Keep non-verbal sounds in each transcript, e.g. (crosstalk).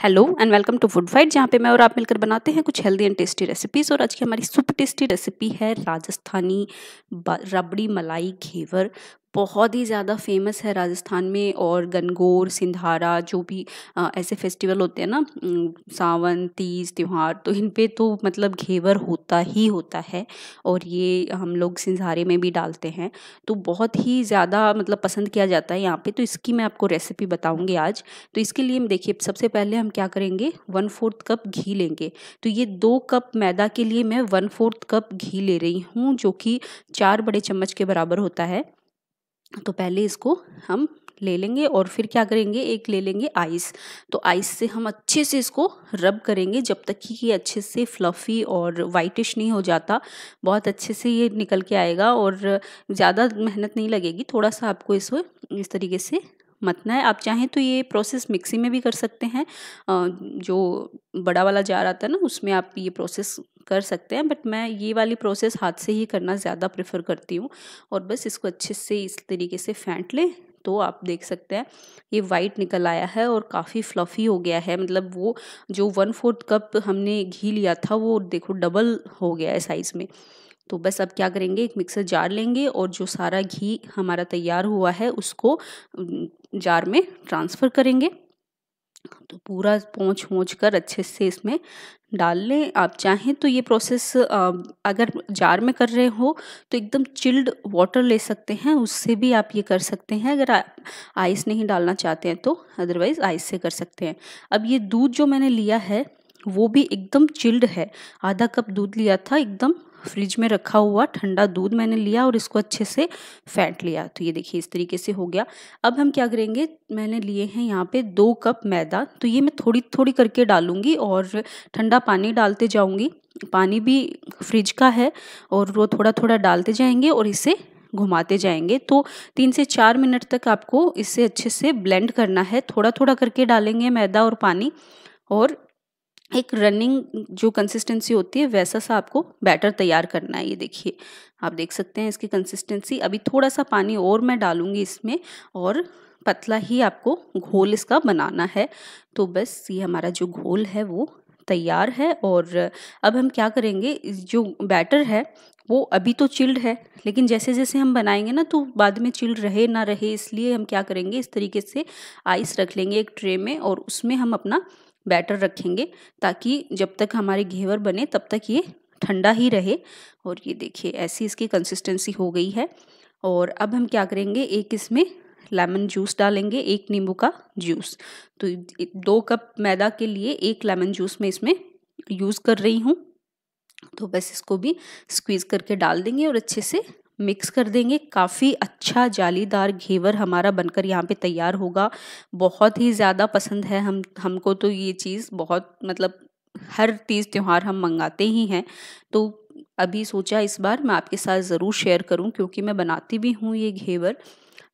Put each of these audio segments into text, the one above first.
hello and welcome to food fight जहाँ पे मैं और आप मिलकर बनाते हैं कुछ हेल्दी एंड टेस्टी रेसिपीज़ और आज की हमारी सुपर टेस्टी रेसिपी है राजस्थानी रबड़ी मलाई घेवर बहुत ही ज़्यादा फेमस है राजस्थान में और गनगौर सिंधारा जो भी आ, ऐसे फेस्टिवल होते हैं ना सावन तीज त्यौहार तो इन पे तो मतलब घेवर होता ही होता है और ये हम लोग सिंधारे में भी डालते हैं तो बहुत ही ज़्यादा मतलब पसंद किया जाता है यहाँ पे तो इसकी मैं आपको रेसिपी बताऊँगी आज तो इसके लिए देखिए सबसे पहले हम क्या करेंगे वन फोर्थ कप घी लेंगे तो ये दो कप मैदा के लिए मैं वन फोर्थ कप घी ले रही हूँ जो कि चार बड़े चम्मच के बराबर होता है तो पहले इसको हम ले लेंगे और फिर क्या करेंगे एक ले लेंगे आइस तो आइस से हम अच्छे से इसको रब करेंगे जब तक कि ये अच्छे से फ्लफ़ी और वाइटिश नहीं हो जाता बहुत अच्छे से ये निकल के आएगा और ज़्यादा मेहनत नहीं लगेगी थोड़ा सा आपको इसको इस तरीके से मतना है आप चाहें तो ये प्रोसेस मिक्सी में भी कर सकते हैं जो बड़ा वाला जार आता है ना उसमें आप ये प्रोसेस कर सकते हैं बट मैं ये वाली प्रोसेस हाथ से ही करना ज़्यादा प्रेफर करती हूँ और बस इसको अच्छे से इस तरीके से फेंट लें तो आप देख सकते हैं ये वाइट निकल आया है और काफ़ी फ्लफ़ी हो गया है मतलब वो जो वन फोर्थ कप हमने घी लिया था वो देखो डबल हो गया है साइज़ में तो बस अब क्या करेंगे एक मिक्सर जार लेंगे और जो सारा घी हमारा तैयार हुआ है उसको जार में ट्रांसफ़र करेंगे हाँ, तो पूरा पोंछ मोछ कर अच्छे से इसमें डाल लें आप चाहें तो ये प्रोसेस अगर जार में कर रहे हो तो एकदम चिल्ड वाटर ले सकते हैं उससे भी आप ये कर सकते हैं अगर आइस नहीं डालना चाहते हैं तो अदरवाइज़ आइस से कर सकते हैं अब ये दूध जो मैंने लिया है वो भी एकदम चिल्ड है आधा कप दूध लिया था एकदम फ्रिज में रखा हुआ ठंडा दूध मैंने लिया और इसको अच्छे से फेंट लिया तो ये देखिए इस तरीके से हो गया अब हम क्या करेंगे मैंने लिए हैं यहाँ पे दो कप मैदा तो ये मैं थोड़ी थोड़ी करके डालूंगी और ठंडा पानी डालते जाऊंगी पानी भी फ्रिज का है और वो थोड़ा थोड़ा डालते जाएंगे और इसे घुमाते जाएंगे तो तीन से चार मिनट तक आपको इसे अच्छे से ब्लेंड करना है थोड़ा थोड़ा करके डालेंगे मैदा और पानी और एक रनिंग जो कंसिस्टेंसी होती है वैसा सा आपको बैटर तैयार करना है ये देखिए आप देख सकते हैं इसकी कंसिस्टेंसी अभी थोड़ा सा पानी और मैं डालूंगी इसमें और पतला ही आपको घोल इसका बनाना है तो बस ये हमारा जो घोल है वो तैयार है और अब हम क्या करेंगे जो बैटर है वो अभी तो चिल्ड है लेकिन जैसे जैसे हम बनाएंगे ना तो बाद में चिल्ड रहे ना रहे इसलिए हम क्या करेंगे इस तरीके से आइस रख लेंगे एक ट्रे में और उसमें हम अपना बैटर रखेंगे ताकि जब तक हमारे घेवर बने तब तक ये ठंडा ही रहे और ये देखिए ऐसी इसकी कंसिस्टेंसी हो गई है और अब हम क्या करेंगे एक इसमें लेमन जूस डालेंगे एक नींबू का जूस तो दो कप मैदा के लिए एक लेमन जूस मैं इसमें यूज़ कर रही हूँ तो बस इसको भी स्क्वीज़ करके डाल देंगे और अच्छे से मिक्स कर देंगे काफ़ी अच्छा जालीदार घेवर हमारा बनकर यहाँ पे तैयार होगा बहुत ही ज़्यादा पसंद है हम हमको तो ये चीज़ बहुत मतलब हर तीज त्यौहार हम मंगाते ही हैं तो अभी सोचा इस बार मैं आपके साथ ज़रूर शेयर करूं क्योंकि मैं बनाती भी हूं ये घेवर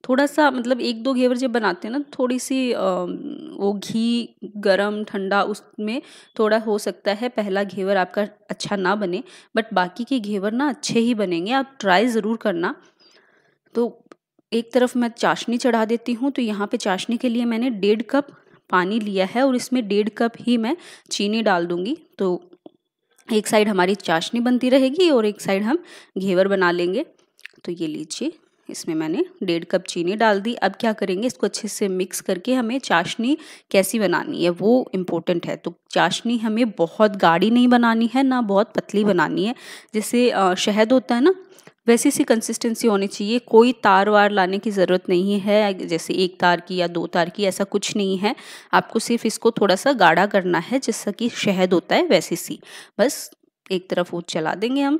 थोड़ा सा मतलब एक दो घेवर जब बनाते हैं ना थोड़ी सी वो घी गरम ठंडा उसमें थोड़ा हो सकता है पहला घेवर आपका अच्छा ना बने बट बाकी के घेवर ना अच्छे ही बनेंगे आप ट्राई ज़रूर करना तो एक तरफ मैं चाशनी चढ़ा देती हूँ तो यहाँ पे चाशनी के लिए मैंने डेढ़ कप पानी लिया है और इसमें डेढ़ कप ही मैं चीनी डाल दूँगी तो एक साइड हमारी चाशनी बनती रहेगी और एक साइड हम घेवर बना लेंगे तो ये लीजिए इसमें मैंने डेढ़ कप चीनी डाल दी अब क्या करेंगे इसको अच्छे से मिक्स करके हमें चाशनी कैसी बनानी है वो इम्पोर्टेंट है तो चाशनी हमें बहुत गाढ़ी नहीं बनानी है ना बहुत पतली बनानी है जैसे शहद होता है ना वैसी सी कंसिस्टेंसी होनी चाहिए कोई तार वार लाने की ज़रूरत नहीं है जैसे एक तार की या दो तार की ऐसा कुछ नहीं है आपको सिर्फ इसको थोड़ा सा गाढ़ा करना है जैसा कि शहद होता है वैसी सी बस एक तरफ वो चला देंगे हम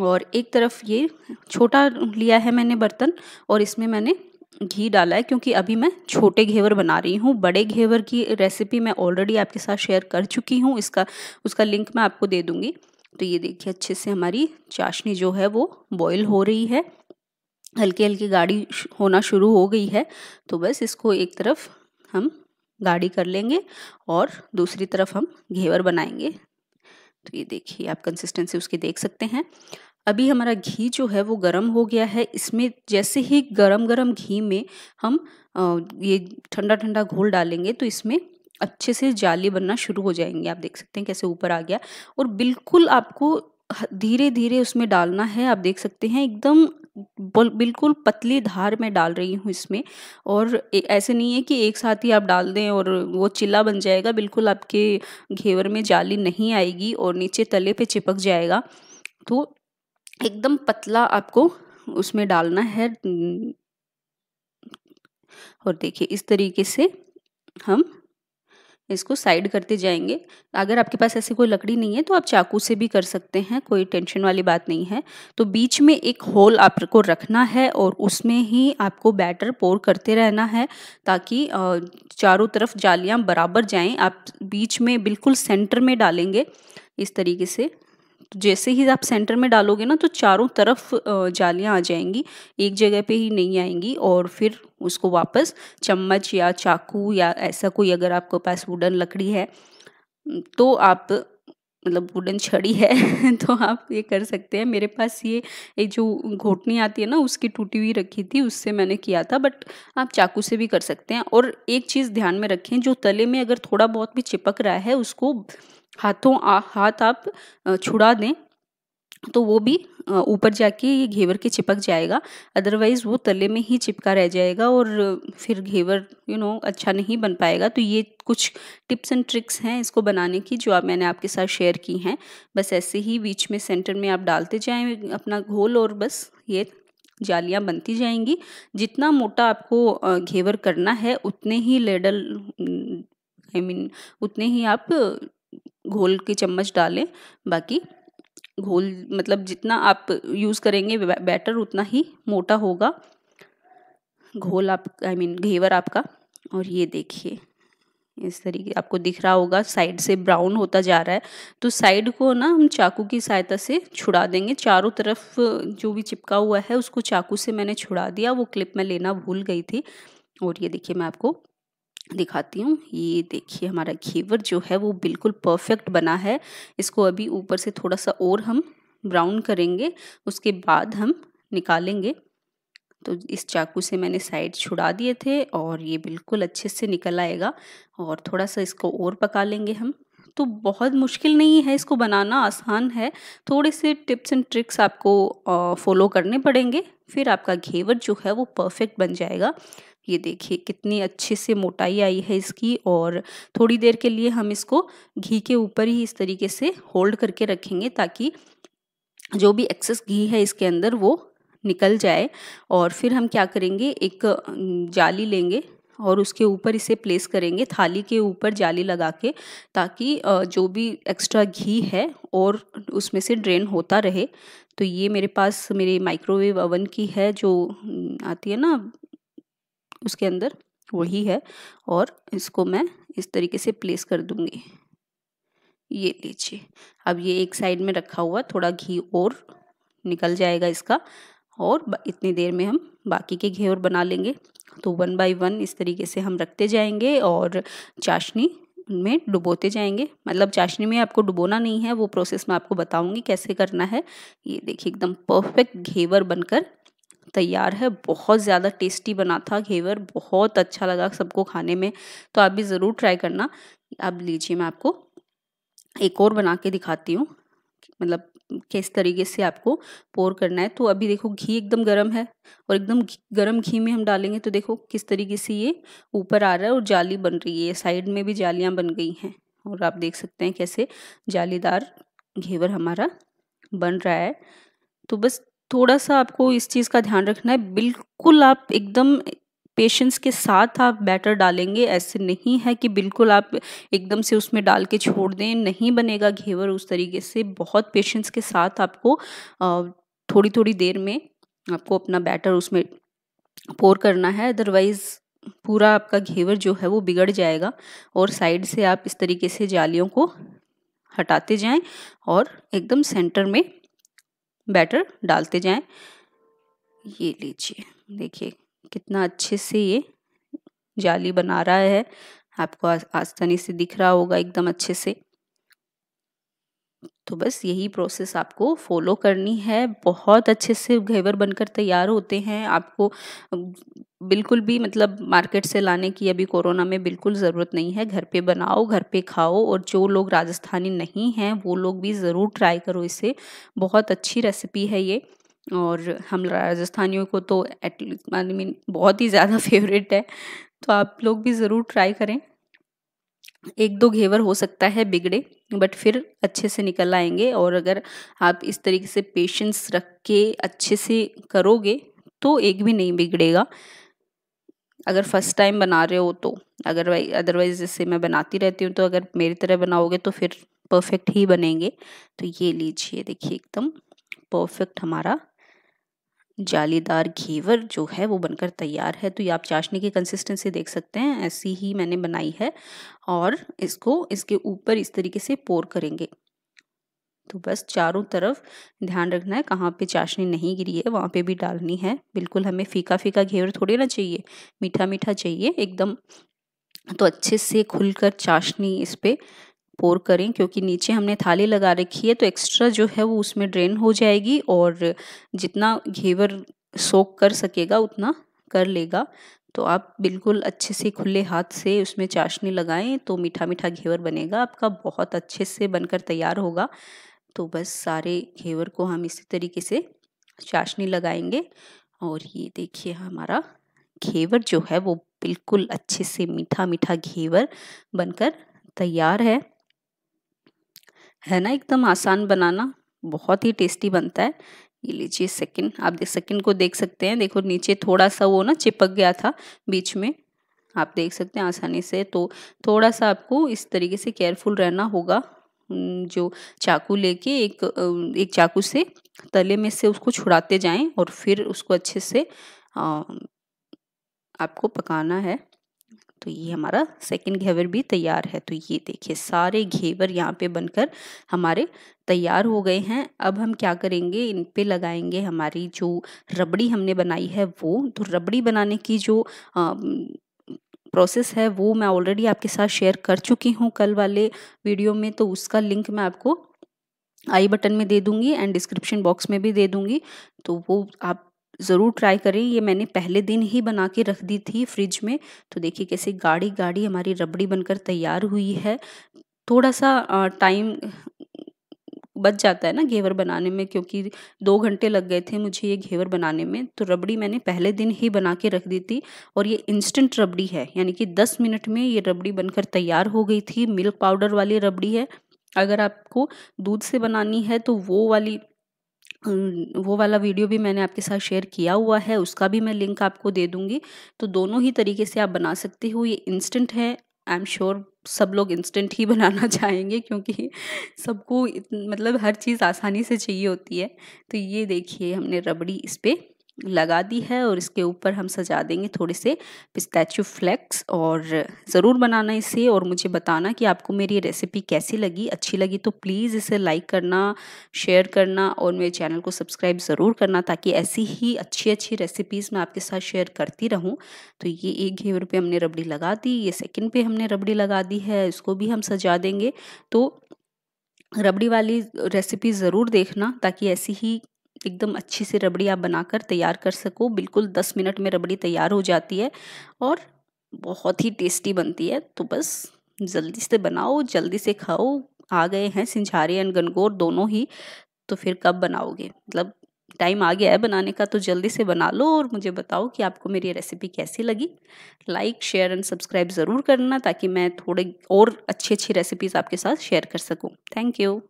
और एक तरफ ये छोटा लिया है मैंने बर्तन और इसमें मैंने घी डाला है क्योंकि अभी मैं छोटे घेवर बना रही हूँ बड़े घेवर की रेसिपी मैं ऑलरेडी आपके साथ शेयर कर चुकी हूँ इसका उसका लिंक मैं आपको दे दूँगी तो ये देखिए अच्छे से हमारी चाशनी जो है वो बॉयल हो रही है हल्की हल्की गाढ़ी होना शुरू हो गई है तो बस इसको एक तरफ हम गाढ़ी कर लेंगे और दूसरी तरफ हम घेवर बनाएंगे तो ये देखिए आप कंसिस्टेंसी उसकी देख सकते हैं अभी हमारा घी जो है वो गर्म हो गया है इसमें जैसे ही गरम गरम घी में हम ये ठंडा ठंडा घोल डालेंगे तो इसमें अच्छे से जाली बनना शुरू हो जाएंगे आप देख सकते हैं कैसे ऊपर आ गया और बिल्कुल आपको धीरे धीरे उसमें डालना है आप देख सकते हैं एकदम बिल्कुल पतली धार में डाल रही हूँ इसमें और ऐसे नहीं है कि एक साथ ही आप डाल दें और वो चिल्ला बन जाएगा बिल्कुल आपके घेवर में जाली नहीं आएगी और नीचे तले पे चिपक जाएगा तो एकदम पतला आपको उसमें डालना है और देखिए इस तरीके से हम इसको साइड करते जाएंगे अगर आपके पास ऐसी कोई लकड़ी नहीं है तो आप चाकू से भी कर सकते हैं कोई टेंशन वाली बात नहीं है तो बीच में एक होल आपको रखना है और उसमें ही आपको बैटर पोर करते रहना है ताकि चारों तरफ जालियां बराबर जाएं आप बीच में बिल्कुल सेंटर में डालेंगे इस तरीके से तो जैसे ही आप सेंटर में डालोगे ना तो चारों तरफ जालियाँ आ जाएंगी एक जगह पे ही नहीं आएंगी और फिर उसको वापस चम्मच या चाकू या ऐसा कोई अगर आपके पास वुडन लकड़ी है तो आप मतलब वुडन छड़ी है (laughs) तो आप ये कर सकते हैं मेरे पास ये एक जो घोटनी आती है ना उसकी टूटी हुई रखी थी उससे मैंने किया था बट आप चाकू से भी कर सकते हैं और एक चीज़ ध्यान में रखें जो तले में अगर थोड़ा बहुत भी चिपक रहा है उसको हाथों आ, हाथ आप छुड़ा दें तो वो भी ऊपर जाके ये घेवर के चिपक जाएगा अदरवाइज़ वो तले में ही चिपका रह जाएगा और फिर घेवर यू नो अच्छा नहीं बन पाएगा तो ये कुछ टिप्स एंड ट्रिक्स हैं इसको बनाने की जो आप मैंने आपके साथ शेयर की हैं बस ऐसे ही बीच में सेंटर में आप डालते जाएं अपना घोल और बस ये जालियाँ बनती जाएंगी जितना मोटा आपको घेवर करना है उतने ही ladle I I mean mean, उतने ही आप घोल की चम्मच डालें बाकी घोल मतलब जितना आप यूज़ करेंगे बैटर उतना ही मोटा होगा घोल आप आई मीन घेवर आपका और ये देखिए इस तरीके आपको दिख रहा होगा साइड से ब्राउन होता जा रहा है तो साइड को ना हम चाकू की सहायता से छुड़ा देंगे चारों तरफ जो भी चिपका हुआ है उसको चाकू से मैंने छुड़ा दिया वो क्लिप मैं लेना भूल गई थी और ये देखिए मैं आपको दिखाती हूँ ये देखिए हमारा घेवर जो है वो बिल्कुल परफेक्ट बना है इसको अभी ऊपर से थोड़ा सा और हम ब्राउन करेंगे उसके बाद हम निकालेंगे तो इस चाकू से मैंने साइड छुड़ा दिए थे और ये बिल्कुल अच्छे से निकल आएगा और थोड़ा सा इसको और पका लेंगे हम तो बहुत मुश्किल नहीं है इसको बनाना आसान है थोड़े से टिप्स एंड ट्रिक्स आपको फॉलो करने पड़ेंगे फिर आपका घेवर जो है वो परफेक्ट बन जाएगा ये देखिए कितनी अच्छे से मोटाई आई है इसकी और थोड़ी देर के लिए हम इसको घी के ऊपर ही इस तरीके से होल्ड करके रखेंगे ताकि जो भी एक्सेस घी है इसके अंदर वो निकल जाए और फिर हम क्या करेंगे एक जाली लेंगे और उसके ऊपर इसे प्लेस करेंगे थाली के ऊपर जाली लगा के ताकि जो भी एक्स्ट्रा घी है और उसमें से ड्रेन होता रहे तो ये मेरे पास मेरे माइक्रोवेव ओवन की है जो हम्म, आती है ना उसके अंदर वही है और इसको मैं इस तरीके से प्लेस कर दूँगी ये लीजिए अब ये एक साइड में रखा हुआ थोड़ा घी और निकल जाएगा इसका और इतनी देर में हम बाकी के घेवर बना लेंगे तो वन बाय वन इस तरीके से हम रखते जाएंगे और चाशनी में डुबोते जाएंगे मतलब चाशनी में आपको डुबोना नहीं है वो प्रोसेस मैं आपको बताऊंगी कैसे करना है ये देखिए एकदम परफेक्ट घेवर बनकर तैयार है बहुत ज़्यादा टेस्टी बना था घेवर बहुत अच्छा लगा सबको खाने में तो आप भी ज़रूर ट्राई करना अब लीजिए मैं आपको एक और बना के दिखाती हूँ मतलब किस तरीके से आपको पोर करना है तो अभी देखो घी एकदम गर्म है और एकदम गर्म घी में हम डालेंगे तो देखो किस तरीके से ये ऊपर आ रहा है और जाली बन रही है साइड में भी जालियां बन गई हैं और आप देख सकते हैं कैसे जालीदार घेवर हमारा बन रहा है तो बस थोड़ा सा आपको इस चीज़ का ध्यान रखना है बिल्कुल आप एकदम पेशेंस के साथ आप बैटर डालेंगे ऐसे नहीं है कि बिल्कुल आप एकदम से उसमें डाल के छोड़ दें नहीं बनेगा घेवर उस तरीके से बहुत पेशेंस के साथ आपको थोड़ी थोड़ी देर में आपको अपना बैटर उसमें पोर करना है अदरवाइज़ पूरा आपका घेवर जो है वो बिगड़ जाएगा और साइड से आप इस तरीके से जालियों को हटाते जाएं और एकदम सेंटर में बैटर डालते जाएं ये लीजिए देखिए कितना अच्छे से ये जाली बना रहा है आपको आसानी से दिख रहा होगा एकदम अच्छे से तो बस यही प्रोसेस आपको फॉलो करनी है बहुत अच्छे से घेवर बनकर तैयार होते हैं आपको बिल्कुल भी मतलब मार्केट से लाने की अभी कोरोना में बिल्कुल ज़रूरत नहीं है घर पे बनाओ घर पे खाओ और जो लोग राजस्थानी नहीं हैं वो लोग भी ज़रूर ट्राई करो इसे बहुत अच्छी रेसिपी है ये और हम राजस्थानियों को तो एटलीस्ट आई मीन बहुत ही ज़्यादा फेवरेट (laughs) है तो आप लोग भी ज़रूर ट्राई करें एक दो घेवर हो सकता है बिगड़े बट फिर अच्छे से निकल आएंगे और अगर आप इस तरीके से पेशेंस रख के अच्छे से करोगे तो एक भी नहीं बिगड़ेगा अगर फर्स्ट टाइम बना रहे हो तो अगर अदरवाइज जैसे मैं बनाती रहती हूँ तो अगर मेरी तरह बनाओगे तो फिर परफेक्ट ही बनेंगे तो ये लीजिए देखिए एकदम परफेक्ट हमारा जालीदार घेवर जो है वो बनकर तैयार है तो ये आप चाशनी की कंसिस्टेंसी देख सकते हैं ऐसी ही मैंने बनाई है और इसको इसके ऊपर इस तरीके से पोर करेंगे तो बस चारों तरफ ध्यान रखना है कहाँ पे चाशनी नहीं गिरी है वहाँ पे भी डालनी है बिल्कुल हमें फीका फीका घेवर थोड़े ना चाहिए मीठा मीठा चाहिए एकदम तो अच्छे से खुलकर चाशनी इस पर पोर करें क्योंकि नीचे हमने थाली लगा रखी है तो एक्स्ट्रा जो है वो उसमें ड्रेन हो जाएगी और जितना घेवर सोख कर सकेगा उतना कर लेगा तो आप बिल्कुल अच्छे से खुले हाथ से उसमें चाशनी लगाएं तो मीठा मीठा घेवर बनेगा आपका बहुत अच्छे से बनकर तैयार होगा तो बस सारे घेवर को हम इसी तरीके से चाशनी लगाएंगे और ये देखिए हमारा घेवर जो है वो बिल्कुल अच्छे से मीठा मीठा घेवर बनकर तैयार है है ना एकदम आसान बनाना बहुत ही टेस्टी बनता है ये लीजिए सेकंड आप देख सेकंड को देख सकते हैं देखो नीचे थोड़ा सा वो ना चिपक गया था बीच में आप देख सकते हैं आसानी से तो थोड़ा सा आपको इस तरीके से केयरफुल रहना होगा जो चाकू लेके एक एक चाकू से तले में से उसको छुड़ाते जाएं और फिर उसको अच्छे से आ, आपको पकाना है तो ये हमारा सेकंड घेवर भी तैयार है तो ये देखिए सारे घेवर यहाँ पे बनकर हमारे तैयार हो गए हैं अब हम क्या करेंगे इन पे लगाएंगे हमारी जो रबड़ी हमने बनाई है वो तो रबड़ी बनाने की जो आ, प्रोसेस है वो मैं ऑलरेडी आपके साथ शेयर कर चुकी हूँ कल वाले वीडियो में तो उसका लिंक मैं आपको आई बटन में दे दूंगी एंड डिस्क्रिप्शन बॉक्स में भी दे दूंगी तो वो आप ज़रूर ट्राई करें ये मैंने पहले दिन ही बना के रख दी थी फ्रिज में तो देखिए कैसे गाढ़ी गाढ़ी हमारी रबड़ी बनकर तैयार हुई है थोड़ा सा टाइम बच जाता है ना घेवर बनाने में क्योंकि दो घंटे लग गए थे मुझे ये घेवर बनाने में तो रबड़ी मैंने पहले दिन ही बना के रख दी थी और ये इंस्टेंट रबड़ी है यानी कि दस मिनट में ये रबड़ी बनकर तैयार हो गई थी मिल्क पाउडर वाली रबड़ी है अगर आपको दूध से बनानी है तो वो वाली वो वाला वीडियो भी मैंने आपके साथ शेयर किया हुआ है उसका भी मैं लिंक आपको दे दूँगी तो दोनों ही तरीके से आप बना सकते हो ये इंस्टेंट है आई एम श्योर सब लोग इंस्टेंट ही (laughs) बनाना चाहेंगे क्योंकि सबको मतलब हर चीज़ आसानी से चाहिए होती है तो ये देखिए हमने रबड़ी इस पर लगा दी है और इसके ऊपर हम सजा देंगे थोड़े से पिस्ताचू फ्लेक्स और ज़रूर बनाना इसे और मुझे बताना कि आपको मेरी रेसिपी कैसी लगी अच्छी लगी तो प्लीज़ इसे लाइक करना शेयर करना और मेरे चैनल को सब्सक्राइब ज़रूर करना ताकि ऐसी ही अच्छी अच्छी रेसिपीज़ मैं आपके साथ शेयर करती रहूँ तो ये एक घेवर पर हमने रबड़ी लगा दी ये सेकेंड पर हमने रबड़ी लगा दी है इसको भी हम सजा देंगे तो रबड़ी वाली रेसिपी ज़रूर देखना ताकि ऐसी ही एकदम अच्छी सी रबड़ी आप बनाकर तैयार कर सको बिल्कुल दस मिनट में रबड़ी तैयार हो जाती है और बहुत ही टेस्टी बनती है तो बस जल्दी से बनाओ जल्दी से खाओ आ गए हैं सिंझारे एंड गनगौर दोनों ही तो फिर कब बनाओगे मतलब टाइम आ गया है बनाने का तो जल्दी से बना लो और मुझे बताओ कि आपको मेरी रेसिपी कैसी लगी लाइक शेयर एंड सब्सक्राइब ज़रूर करना ताकि मैं थोड़े और अच्छी अच्छी रेसिपीज़ आपके साथ शेयर कर सकूँ थैंक यू